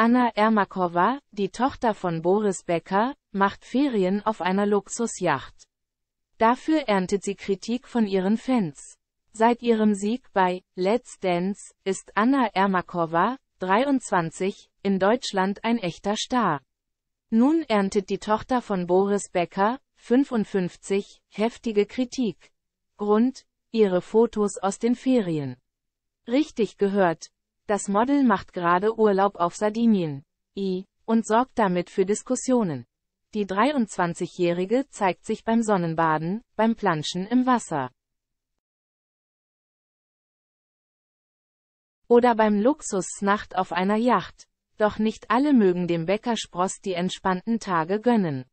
Anna Ermakova, die Tochter von Boris Becker, macht Ferien auf einer Luxusjacht. Dafür erntet sie Kritik von ihren Fans. Seit ihrem Sieg bei Let's Dance ist Anna Ermakova, 23, in Deutschland ein echter Star. Nun erntet die Tochter von Boris Becker, 55, heftige Kritik. Grund, ihre Fotos aus den Ferien. Richtig gehört, das Model macht gerade Urlaub auf Sardinien. I. Und sorgt damit für Diskussionen. Die 23-Jährige zeigt sich beim Sonnenbaden, beim Planschen im Wasser. Oder beim Luxusnacht auf einer Yacht. Doch nicht alle mögen dem Bäckerspross die entspannten Tage gönnen.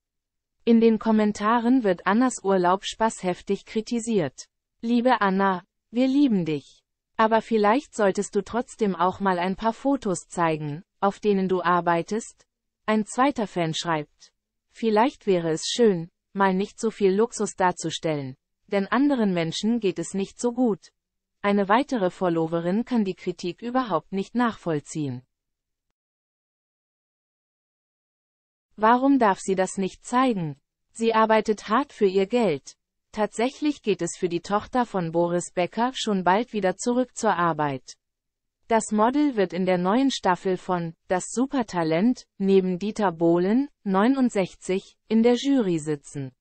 In den Kommentaren wird Annas Urlaubsspaß heftig kritisiert. Liebe Anna, wir lieben dich. Aber vielleicht solltest du trotzdem auch mal ein paar Fotos zeigen, auf denen du arbeitest? Ein zweiter Fan schreibt. Vielleicht wäre es schön, mal nicht so viel Luxus darzustellen, denn anderen Menschen geht es nicht so gut. Eine weitere Followerin kann die Kritik überhaupt nicht nachvollziehen. Warum darf sie das nicht zeigen? Sie arbeitet hart für ihr Geld, Tatsächlich geht es für die Tochter von Boris Becker schon bald wieder zurück zur Arbeit. Das Model wird in der neuen Staffel von Das Supertalent neben Dieter Bohlen, 69, in der Jury sitzen.